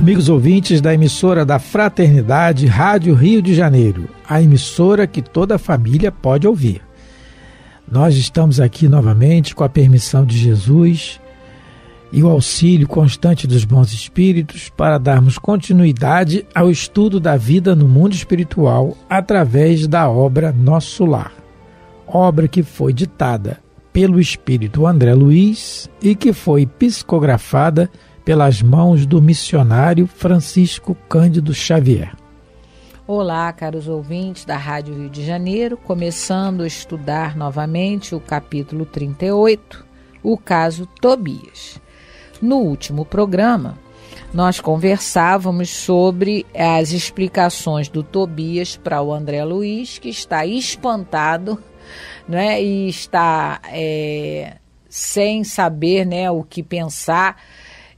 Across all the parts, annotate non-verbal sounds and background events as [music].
Amigos ouvintes da emissora da Fraternidade Rádio Rio de Janeiro, a emissora que toda família pode ouvir. Nós estamos aqui novamente com a permissão de Jesus e o auxílio constante dos bons espíritos para darmos continuidade ao estudo da vida no mundo espiritual através da obra Nosso Lar, obra que foi ditada pelo espírito André Luiz e que foi psicografada pelas mãos do missionário Francisco Cândido Xavier. Olá, caros ouvintes da Rádio Rio de Janeiro, começando a estudar novamente o capítulo 38, o caso Tobias. No último programa, nós conversávamos sobre as explicações do Tobias para o André Luiz, que está espantado né, e está é, sem saber né, o que pensar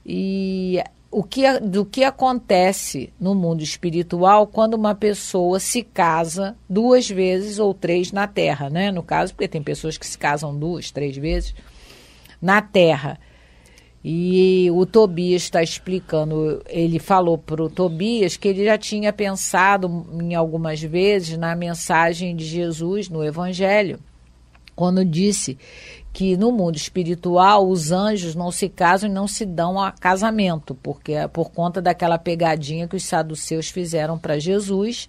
e o que, do que acontece no mundo espiritual quando uma pessoa se casa duas vezes ou três na Terra, né? No caso, porque tem pessoas que se casam duas, três vezes na Terra. E o Tobias está explicando, ele falou para o Tobias que ele já tinha pensado em algumas vezes na mensagem de Jesus no Evangelho, quando disse que no mundo espiritual os anjos não se casam e não se dão a casamento, porque é por conta daquela pegadinha que os saduceus fizeram para Jesus,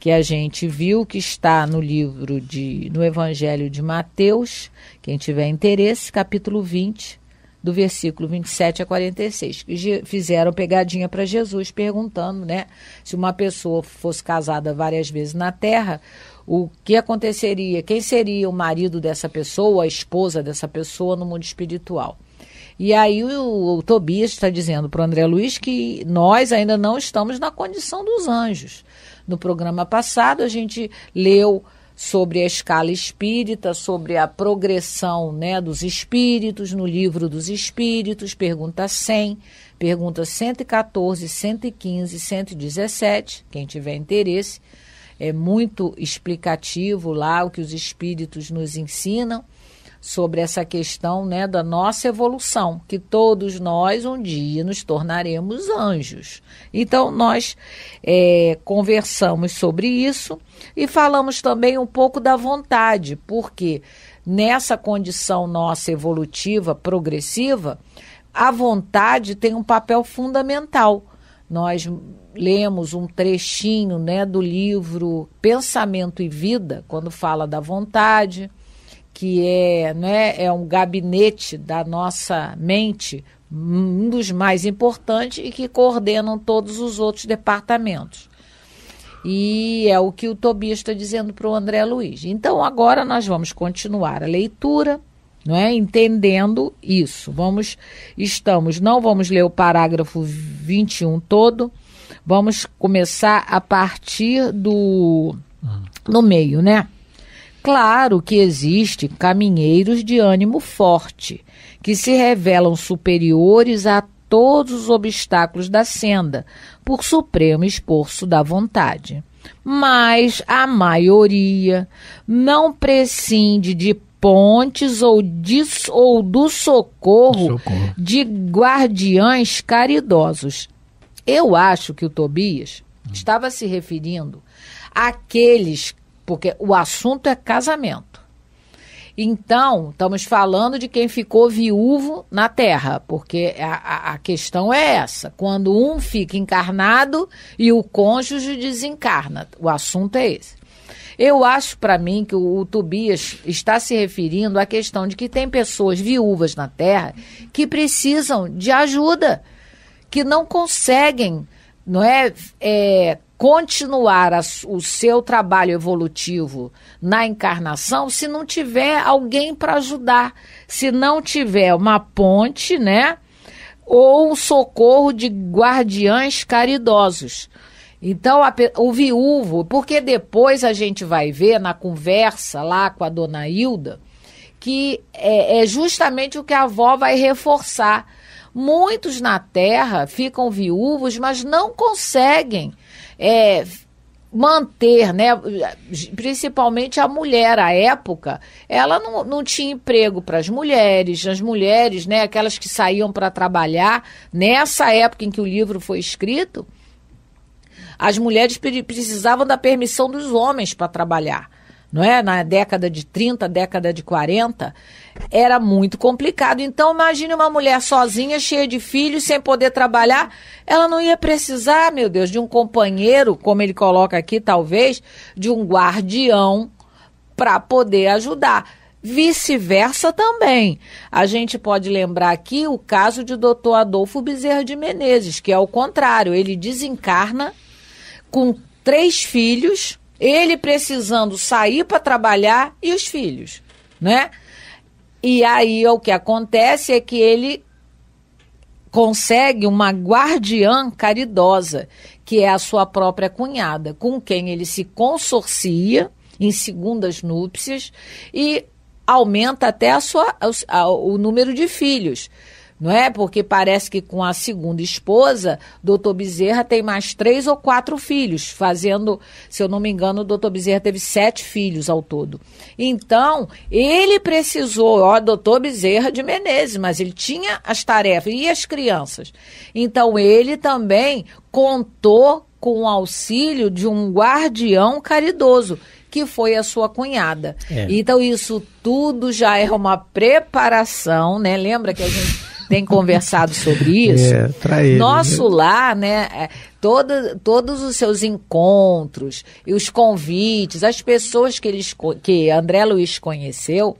que a gente viu que está no livro de no Evangelho de Mateus, quem tiver interesse, capítulo 20, do versículo 27 a 46, que fizeram pegadinha para Jesus perguntando, né, se uma pessoa fosse casada várias vezes na terra, o que aconteceria, quem seria o marido dessa pessoa, a esposa dessa pessoa no mundo espiritual. E aí o, o Tobias está dizendo para o André Luiz que nós ainda não estamos na condição dos anjos. No programa passado a gente leu sobre a escala espírita, sobre a progressão né, dos espíritos, no livro dos espíritos, pergunta 100, pergunta 114, 115, 117, quem tiver interesse é muito explicativo lá o que os espíritos nos ensinam sobre essa questão né, da nossa evolução, que todos nós um dia nos tornaremos anjos. Então, nós é, conversamos sobre isso e falamos também um pouco da vontade, porque nessa condição nossa evolutiva, progressiva, a vontade tem um papel fundamental nós lemos um trechinho né, do livro Pensamento e Vida, quando fala da vontade, que é, né, é um gabinete da nossa mente, um dos mais importantes e que coordenam todos os outros departamentos. E é o que o Tobias está dizendo para o André Luiz. Então, agora nós vamos continuar a leitura não é? Entendendo isso. Vamos estamos, não vamos ler o parágrafo 21 todo. Vamos começar a partir do no meio, né? Claro que existem caminheiros de ânimo forte, que se revelam superiores a todos os obstáculos da senda, por supremo esforço da vontade. Mas a maioria não prescinde de pontes ou, de, ou do socorro, socorro de guardiães caridosos. Eu acho que o Tobias hum. estava se referindo àqueles, porque o assunto é casamento. Então, estamos falando de quem ficou viúvo na terra, porque a, a, a, questão é essa: quando um fica encarnado e o cônjuge desencarna. O assunto é esse. Eu acho para mim que o, o Tobias está se referindo à questão de que tem pessoas viúvas na terra que precisam de ajuda, que não conseguem, não é, é continuar a, o seu trabalho evolutivo na encarnação se não tiver alguém para ajudar, se não tiver uma ponte, né? Ou socorro de guardiães caridosos. Então, a, o viúvo, porque depois a gente vai ver na conversa lá com a dona Hilda, que é, é justamente o que a avó vai reforçar. Muitos na terra ficam viúvos, mas não conseguem é, manter, né? Principalmente a mulher, à época, ela não, não tinha emprego para as mulheres, as mulheres, né? Aquelas que saíam para trabalhar nessa época em que o livro foi escrito, as mulheres precisavam da permissão dos homens para trabalhar. Não é? Na década de 30, década de 40, era muito complicado. Então, imagine uma mulher sozinha, cheia de filhos, sem poder trabalhar. Ela não ia precisar, meu Deus, de um companheiro, como ele coloca aqui, talvez, de um guardião para poder ajudar. Vice-versa também. A gente pode lembrar aqui o caso de Dr. Adolfo Bezerra de Menezes, que é o contrário, ele desencarna com três filhos, ele precisando sair para trabalhar e os filhos, né? E aí o que acontece é que ele consegue uma guardiã caridosa, que é a sua própria cunhada, com quem ele se consorcia em segundas núpcias e aumenta até a sua, a, o número de filhos não é? Porque parece que com a segunda esposa, doutor Bezerra tem mais três ou quatro filhos, fazendo, se eu não me engano, o doutor Bezerra teve sete filhos ao todo. Então, ele precisou, ó, doutor Bezerra de Menezes, mas ele tinha as tarefas e as crianças. Então, ele também contou com o auxílio de um guardião caridoso, que foi a sua cunhada. É. Então, isso tudo já é uma preparação, né? Lembra que a gente tem conversado sobre isso. É, pra ele, Nosso né? lar, né? É, Todo, todos os seus encontros e os convites, as pessoas que, eles, que André Luiz conheceu,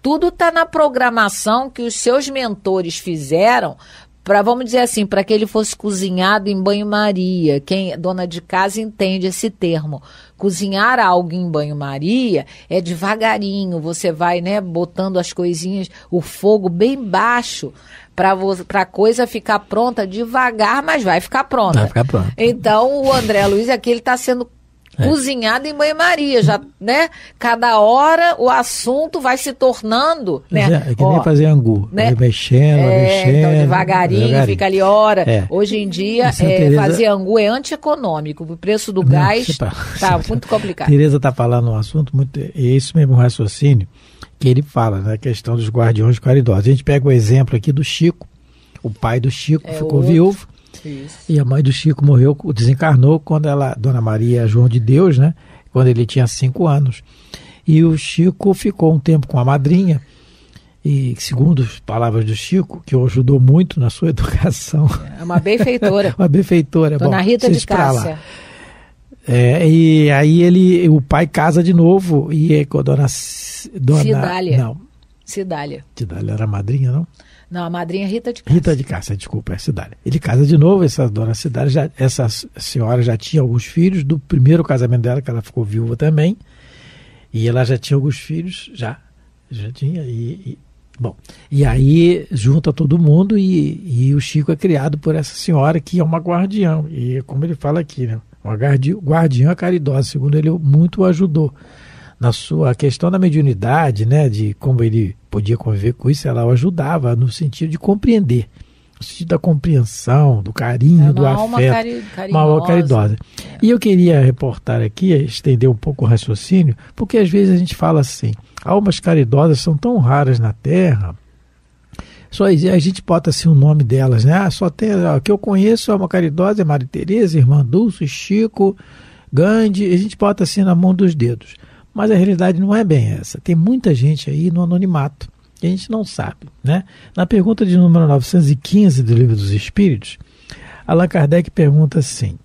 tudo está na programação que os seus mentores fizeram para vamos dizer assim, para que ele fosse cozinhado em banho-maria. Quem é dona de casa entende esse termo. Cozinhar algo em banho-maria é devagarinho, você vai, né, botando as coisinhas, o fogo bem baixo para a coisa ficar pronta devagar, mas vai ficar pronta. Vai ficar pronta. Então, o André Luiz aqui ele está sendo é. Cozinhada em banho-maria, já, né? Cada hora o assunto vai se tornando, né? É, é, que Ó, nem fazer angu, né? mexendo, é, mexendo. Então devagarinho, devagarinho, fica ali hora. É. Hoje em dia, é, Tereza... fazer angu é antieconômico. O preço do gás está é tá [laughs] muito complicado. Tereza está falando um assunto muito. É isso mesmo, um raciocínio que ele fala na né? A questão dos guardiões caridosos. A gente pega o exemplo aqui do Chico. O pai do Chico ficou outro. viúvo isso. E a mãe do Chico morreu, desencarnou quando ela, Dona Maria é João de Deus, né? Quando ele tinha cinco anos. E o Chico ficou um tempo com a madrinha e segundo as palavras do Chico, que o ajudou muito na sua [laughs] educação. É uma benfeitora. [laughs] uma benfeitora. Dona Bom, Rita de Cássia. É, e aí ele, o pai casa de novo e é com a dona, dona Cidália. Não. Cidália. Cidália era madrinha, não? Não, a madrinha Rita de Cássia. Rita de Cássia, desculpa, é Cidália. Ele casa de novo, essa dona Cidália, já, essa senhora já tinha alguns filhos, do primeiro casamento dela, que ela ficou viúva também, e ela já tinha alguns filhos, já, já tinha, e, e bom, e aí junta todo mundo e, e o Chico é criado por essa senhora que é uma guardiã, e como ele fala aqui, né, uma guardi, guardiã caridosa, segundo ele, muito ajudou na sua questão da mediunidade, né, de como ele podia conviver com isso, ela o ajudava no sentido de compreender. No sentido da compreensão, do carinho, é do afeto. Alma Uma alma caridosa. É. E eu queria reportar aqui, estender um pouco o raciocínio, porque às vezes a gente fala assim, almas caridosas são tão raras na Terra, só a gente bota assim o nome delas, né? Ah, só tem, ó, que eu conheço é uma caridosa, é Maria Tereza, Irmã Dulce, Chico, Gandhi, a gente bota assim na mão dos dedos. Mas a realidade não é bem essa. Tem muita gente aí no anonimato que a gente não sabe. Né? Na pergunta de número 915 do Livro dos Espíritos, Allan Kardec pergunta assim: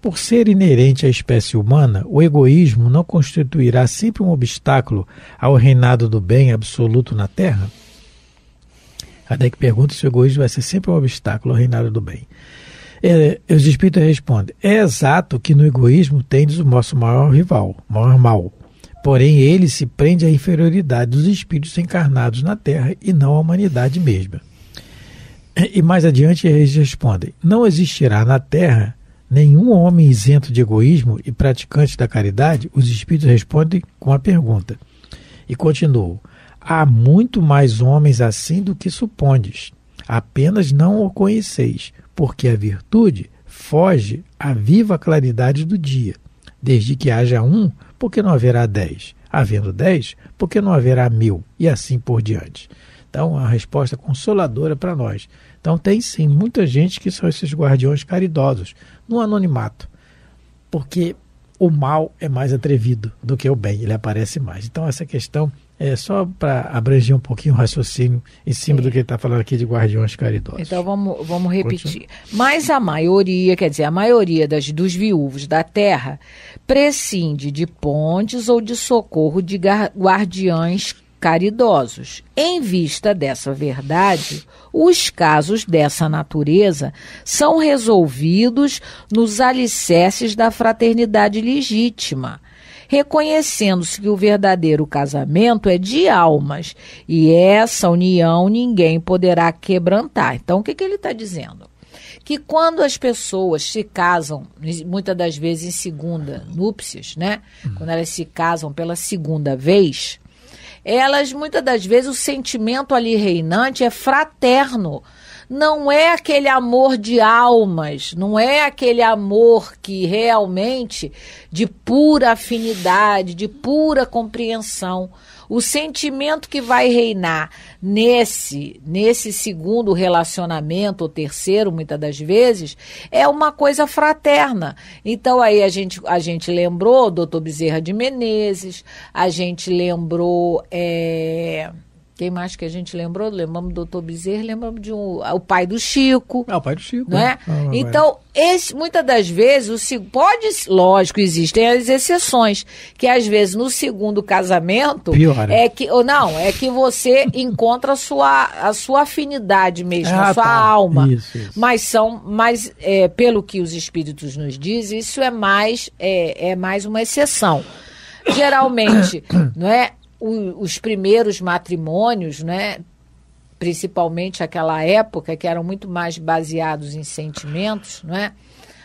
Por ser inerente à espécie humana, o egoísmo não constituirá sempre um obstáculo ao reinado do bem absoluto na Terra? Kardec pergunta se o egoísmo vai ser sempre um obstáculo ao reinado do bem. É, os espíritos respondem: é exato que no egoísmo tendes o nosso maior rival, maior mal, Porém, ele se prende à inferioridade dos espíritos encarnados na Terra e não à humanidade mesma. E mais adiante eles respondem: Não existirá na Terra nenhum homem isento de egoísmo e praticante da caridade? Os espíritos respondem com a pergunta. E continuam: Há muito mais homens assim do que supondes, apenas não o conheceis, porque a virtude foge à viva claridade do dia desde que haja um, porque não haverá dez? Havendo dez, porque não haverá mil? E assim por diante. Então, é a resposta consoladora para nós. Então, tem sim muita gente que são esses guardiões caridosos, no anonimato, porque o mal é mais atrevido do que o bem, ele aparece mais. Então, essa questão é, só para abranger um pouquinho o raciocínio em cima Sim. do que ele está falando aqui de guardiões caridosos. Então vamos, vamos repetir. Continua. Mas a maioria, quer dizer, a maioria das, dos viúvos da terra prescinde de pontes ou de socorro de guardiões caridosos. Em vista dessa verdade, os casos dessa natureza são resolvidos nos alicerces da fraternidade legítima reconhecendo-se que o verdadeiro casamento é de almas e essa união ninguém poderá quebrantar. Então, o que, que ele está dizendo? Que quando as pessoas se casam, muitas das vezes em segunda núpcias, né? Uhum. Quando elas se casam pela segunda vez, elas, muitas das vezes, o sentimento ali reinante é fraterno não é aquele amor de almas, não é aquele amor que realmente de pura afinidade, de pura compreensão. O sentimento que vai reinar nesse nesse segundo relacionamento ou terceiro, muitas das vezes, é uma coisa fraterna. Então aí a gente a gente lembrou o doutor Bezerra de Menezes, a gente lembrou é... Quem mais que a gente lembrou? Lembramos do Dr. Bezerra, lembramos de um, o pai do Chico. É, o pai do Chico. Né? É? Ah, então, esse, muitas das vezes, o pode, lógico, existem as exceções, que às vezes no segundo casamento Piora. é que ou não, é que você [laughs] encontra a sua, a sua afinidade mesmo, ah, a sua tá. alma. Isso, isso. Mas são, mas é, pelo que os espíritos nos dizem, isso é mais é, é mais uma exceção geralmente, [coughs] não é? o, os primeiros matrimônios, né, principalmente aquela época, que eram muito mais baseados em sentimentos, não é?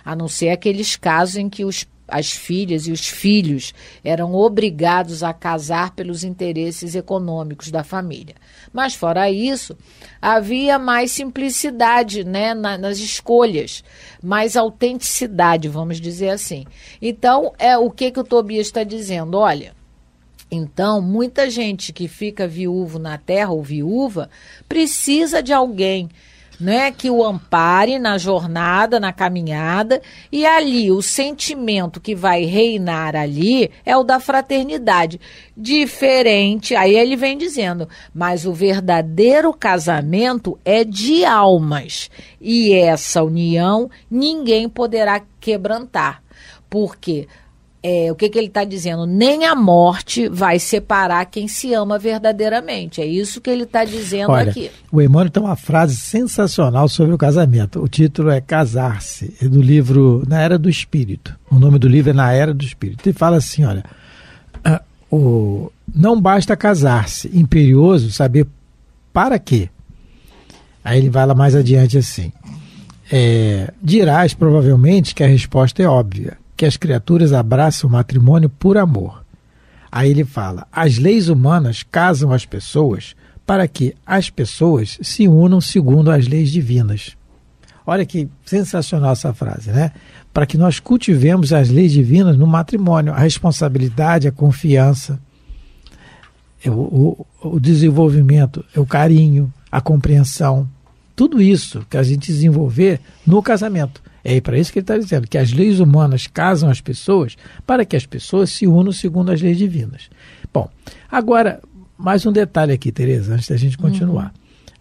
a não ser aqueles casos em que os, as filhas e os filhos eram obrigados a casar pelos interesses econômicos da família. Mas, fora isso, havia mais simplicidade né, na, nas escolhas, mais autenticidade, vamos dizer assim. Então, é o que, que o Tobias está dizendo? Olha, então, muita gente que fica viúvo na terra ou viúva precisa de alguém né, que o ampare na jornada, na caminhada, e ali o sentimento que vai reinar ali é o da fraternidade. Diferente, aí ele vem dizendo, mas o verdadeiro casamento é de almas, e essa união ninguém poderá quebrantar. Porque é, o que, que ele está dizendo? Nem a morte vai separar quem se ama verdadeiramente. É isso que ele está dizendo Olha, aqui. O Emmanuel tem uma frase sensacional sobre o casamento. O título é Casar-se, é do livro Na Era do Espírito. O nome do livro é Na Era do Espírito. E fala assim: olha, ah, o, não basta casar-se, imperioso saber para quê. Aí ele vai lá mais adiante assim. É, dirás provavelmente que a resposta é óbvia que as criaturas abraçam o matrimônio por amor. Aí ele fala: as leis humanas casam as pessoas para que as pessoas se unam segundo as leis divinas. Olha que sensacional essa frase, né? Para que nós cultivemos as leis divinas no matrimônio, a responsabilidade, a confiança, é o, o, o desenvolvimento, é o carinho, a compreensão, tudo isso que a gente desenvolver no casamento. É para isso que ele está dizendo, que as leis humanas casam as pessoas para que as pessoas se unam segundo as leis divinas. Bom, agora, mais um detalhe aqui, Tereza, antes da gente continuar. Uhum.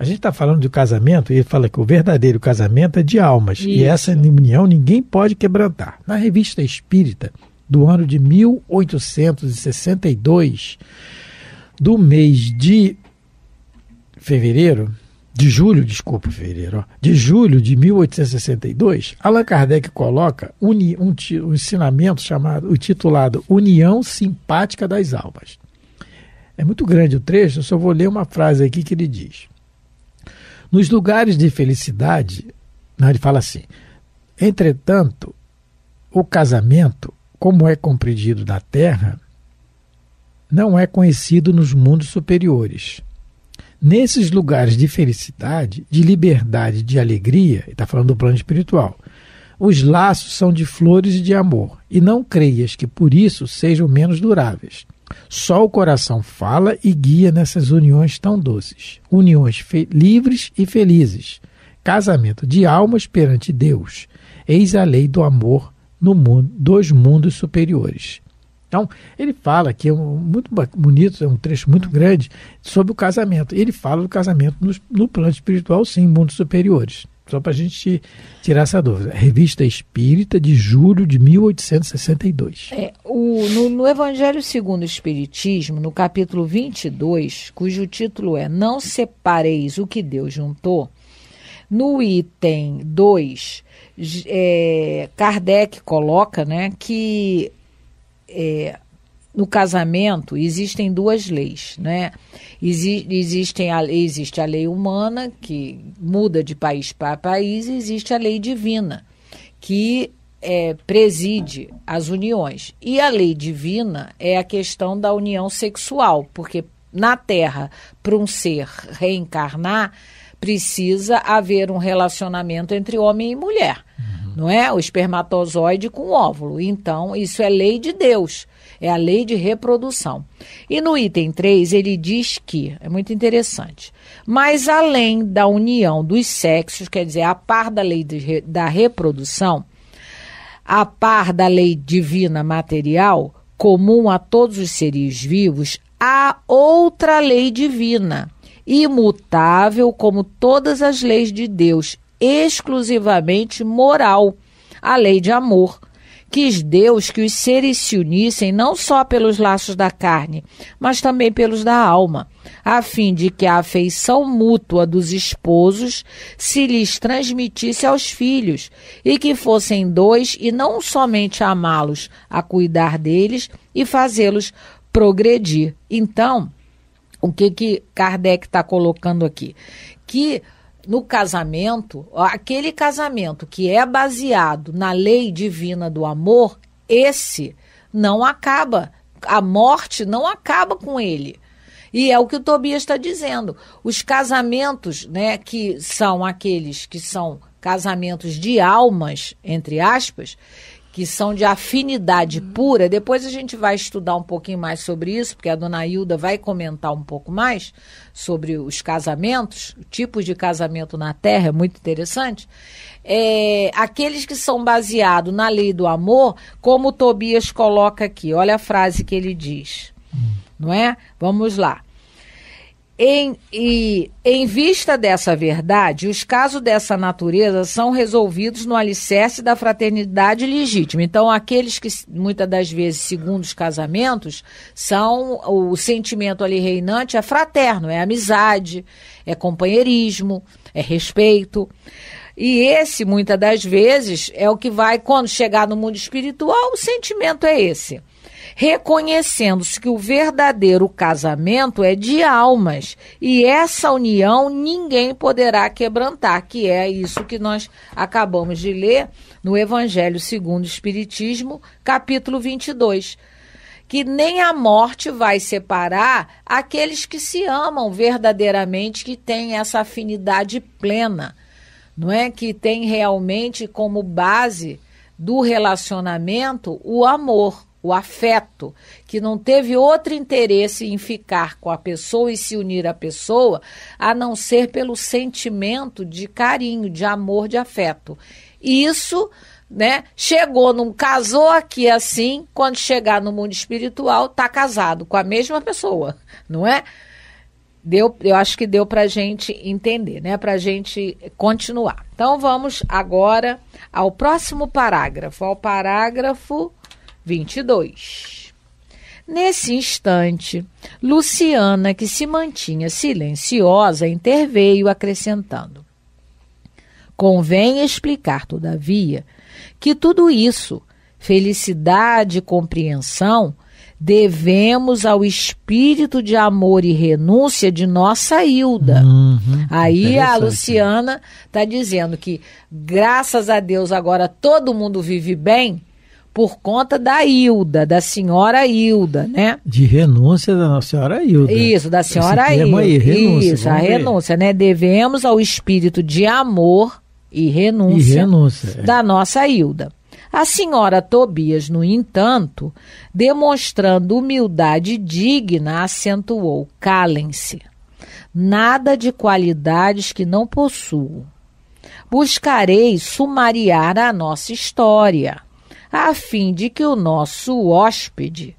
A gente está falando do casamento e ele fala que o verdadeiro casamento é de almas. Isso. E essa união ninguém pode quebrantar. Na revista Espírita, do ano de 1862, do mês de fevereiro, de julho, desculpa, Ferreira, de julho de 1862, Allan Kardec coloca uni, um, um, ensinamento chamado, titulado União Simpática das Almas. É muito grande o trecho, eu só vou ler uma frase aqui que ele diz. Nos lugares de felicidade, não, ele fala assim, entretanto, o casamento, como é compreendido na Terra, não é conhecido nos mundos superiores Nesses lugares de felicidade, de liberdade, de alegria, está falando do plano espiritual, os laços são de flores e de amor, e não creias que por isso sejam menos duráveis. Só o coração fala e guia nessas uniões tão doces, uniões livres e felizes, casamento de almas perante Deus. Eis a lei do amor no mundo, dos mundos superiores. Então, ele fala que é um, muito bonito, é um trecho muito grande, sobre o casamento. Ele fala do casamento no, no plano espiritual, sim, mundos superiores. Só para a gente tirar essa dúvida. Revista Espírita de julho de 1862. É, o, no, no Evangelho segundo o Espiritismo, no capítulo 22, cujo título é Não Separeis o que Deus juntou, no item 2, é, Kardec coloca né, que é, no casamento existem duas leis, né? Exi existem a, existe a lei humana, que muda de país para país, e existe a lei divina, que é, preside as uniões. E a lei divina é a questão da união sexual, porque na Terra, para um ser reencarnar, precisa haver um relacionamento entre homem e mulher não é? O espermatozoide com o óvulo. Então, isso é lei de Deus, é a lei de reprodução. E no item 3, ele diz que, é muito interessante, mas além da união dos sexos, quer dizer, a par da lei de, da reprodução, a par da lei divina material, comum a todos os seres vivos, há outra lei divina, imutável como todas as leis de Deus exclusivamente moral, a lei de amor. Quis Deus que os seres se unissem não só pelos laços da carne, mas também pelos da alma, a fim de que a afeição mútua dos esposos se lhes transmitisse aos filhos, e que fossem dois e não somente amá-los, a cuidar deles e fazê-los progredir. Então, o que, que Kardec está colocando aqui? Que no casamento, aquele casamento que é baseado na lei divina do amor, esse não acaba. A morte não acaba com ele. E é o que o Tobias está dizendo. Os casamentos, né, que são aqueles que são casamentos de almas, entre aspas, que são de afinidade uhum. pura. Depois a gente vai estudar um pouquinho mais sobre isso, porque a dona Hilda vai comentar um pouco mais sobre os casamentos, tipos de casamento na Terra, é muito interessante. É, aqueles que são baseados na lei do amor, como Tobias coloca aqui, olha a frase que ele diz, hum. não é? Vamos lá. Em, e, em vista dessa verdade, os casos dessa natureza são resolvidos no alicerce da fraternidade legítima. Então, aqueles que, muitas das vezes, segundo os casamentos, são o sentimento ali reinante é fraterno, é amizade, é companheirismo, é respeito. E esse, muitas das vezes, é o que vai, quando chegar no mundo espiritual, o sentimento é esse reconhecendo-se que o verdadeiro casamento é de almas e essa união ninguém poderá quebrantar, que é isso que nós acabamos de ler no Evangelho segundo o Espiritismo, capítulo 22 que nem a morte vai separar aqueles que se amam verdadeiramente, que têm essa afinidade plena, não é? Que tem realmente como base do relacionamento o amor o afeto, que não teve outro interesse em ficar com a pessoa e se unir à pessoa, a não ser pelo sentimento de carinho, de amor, de afeto. Isso, né, chegou num casou aqui assim, quando chegar no mundo espiritual, tá casado com a mesma pessoa, não é? Deu, eu acho que deu para gente entender, né? Para gente continuar. Então vamos agora ao próximo parágrafo, ao parágrafo 22. Nesse instante, Luciana, que se mantinha silenciosa, interveio, acrescentando: Convém explicar, todavia, que tudo isso, felicidade e compreensão, devemos ao espírito de amor e renúncia de nossa Hilda. Uhum, Aí a Luciana está dizendo que, graças a Deus, agora todo mundo vive bem por conta da Hilda, da senhora Hilda, né? De renúncia da nossa senhora Hilda. Isso, da senhora Esse Hilda. Aí, renúncia, Isso, a ver. renúncia, né? Devemos ao espírito de amor e renúncia, e renúncia é. da é. nossa Hilda. A senhora Tobias, no entanto, demonstrando humildade digna, acentuou: calem-se. Nada de qualidades que não possuo. Buscarei sumariar a nossa história a fim de que o nosso hóspede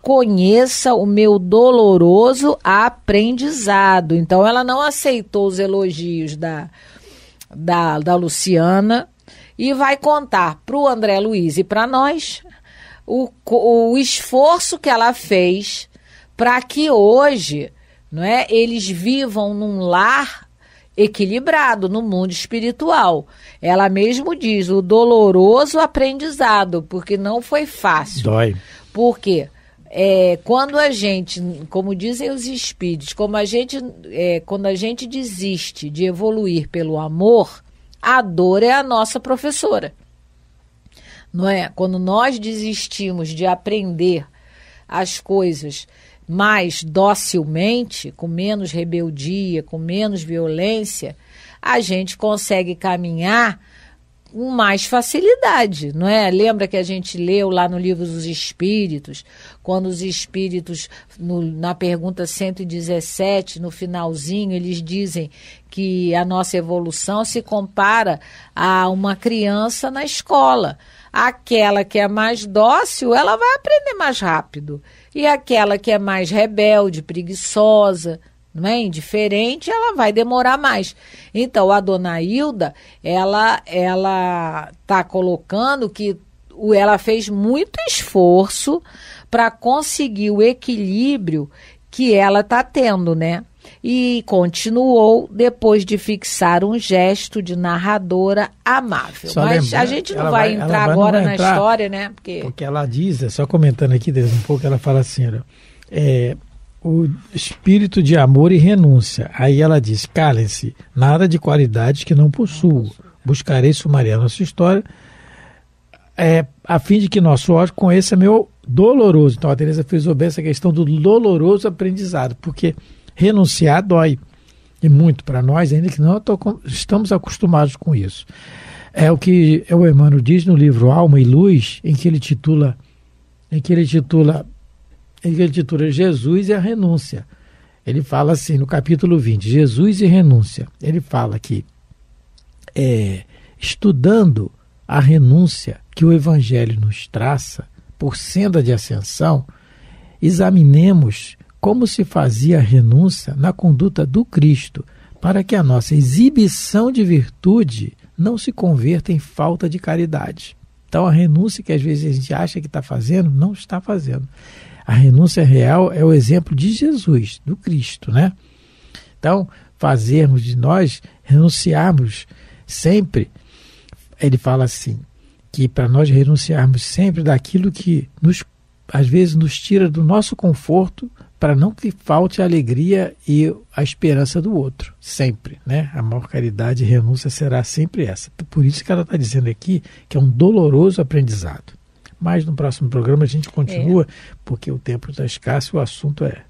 conheça o meu doloroso aprendizado. Então, ela não aceitou os elogios da, da, da Luciana e vai contar para o André Luiz e para nós o, o esforço que ela fez para que hoje não é, eles vivam num lar equilibrado no mundo espiritual. Ela mesmo diz o doloroso aprendizado, porque não foi fácil. Dói. Por quê? É, quando a gente, como dizem os espíritos, como a gente, é, quando a gente desiste de evoluir pelo amor, a dor é a nossa professora. Não é? Quando nós desistimos de aprender as coisas mais docilmente, com menos rebeldia, com menos violência, a gente consegue caminhar com mais facilidade, não é? Lembra que a gente leu lá no livro dos Espíritos, quando os Espíritos, no, na pergunta 117, no finalzinho, eles dizem que a nossa evolução se compara a uma criança na escola. Aquela que é mais dócil, ela vai aprender mais rápido. E aquela que é mais rebelde, preguiçosa, não é indiferente, ela vai demorar mais. Então a dona Hilda, ela ela tá colocando que ela fez muito esforço para conseguir o equilíbrio que ela tá tendo, né? E continuou depois de fixar um gesto de narradora amável. Só Mas lembra, a gente não vai, vai, entrar vai agora vai na entrar, história, né? Porque... porque ela diz, é só comentando aqui desde um pouco, ela fala assim, olha, é, o espírito de amor e renúncia. Aí ela diz, calem-se, nada de qualidades que não possuo. Buscarei possuo. Buscarei sumariar nossa história é, a fim de que nosso ódio conheça meu doloroso. Então a Teresa fez bem essa questão do doloroso aprendizado, porque renunciar dói. E muito para nós, ainda que não estamos acostumados com isso. É o que é o Emmanuel diz no livro Alma e Luz, em que ele titula, em que ele titula, em que ele titula Jesus e a renúncia. Ele fala assim, no capítulo 20, Jesus e renúncia. Ele fala que é, estudando a renúncia que o Evangelho nos traça por senda de ascensão, examinemos como se fazia a renúncia na conduta do Cristo, para que a nossa exibição de virtude não se converta em falta de caridade. Então, a renúncia que às vezes a gente acha que está fazendo, não está fazendo. A renúncia real é o exemplo de Jesus, do Cristo, né? Então, fazermos de nós, renunciarmos sempre, ele fala assim, que para nós renunciarmos sempre daquilo que nos, às vezes nos tira do nosso conforto para não que falte a alegria e a esperança do outro, sempre, né? A maior caridade e renúncia será sempre essa. Por isso que ela está dizendo aqui que é um doloroso aprendizado. Mas no próximo programa a gente continua, é. porque o tempo está escasso e o assunto é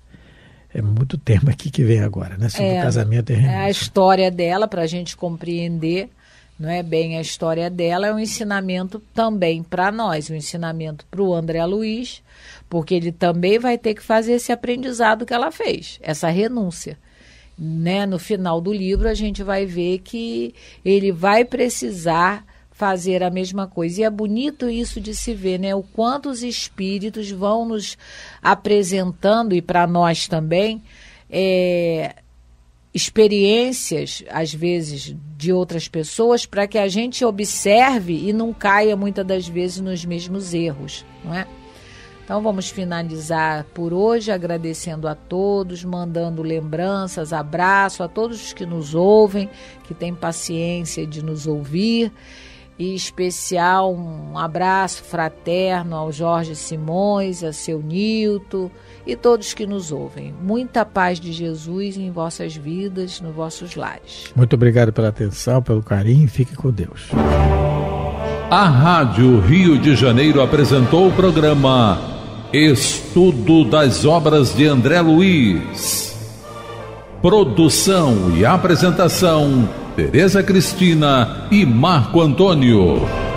é muito tema aqui que vem agora, né? Sobre é, casamento e renúncia. É a história dela para a gente compreender não é bem a história dela, é um ensinamento também para nós, um ensinamento para o André Luiz, porque ele também vai ter que fazer esse aprendizado que ela fez, essa renúncia. Né? No final do livro, a gente vai ver que ele vai precisar fazer a mesma coisa. E é bonito isso de se ver, né? O quanto os espíritos vão nos apresentando, e para nós também, é, experiências, às vezes, de outras pessoas, para que a gente observe e não caia muitas das vezes nos mesmos erros, não é? Então vamos finalizar por hoje agradecendo a todos, mandando lembranças, abraço a todos que nos ouvem, que têm paciência de nos ouvir e especial um abraço fraterno ao Jorge Simões, a seu Nilton e todos que nos ouvem. Muita paz de Jesus em vossas vidas, nos vossos lares. Muito obrigado pela atenção, pelo carinho. Fique com Deus. A Rádio Rio de Janeiro apresentou o programa Estudo das Obras de André Luiz. Produção e apresentação Tereza Cristina e Marco Antônio.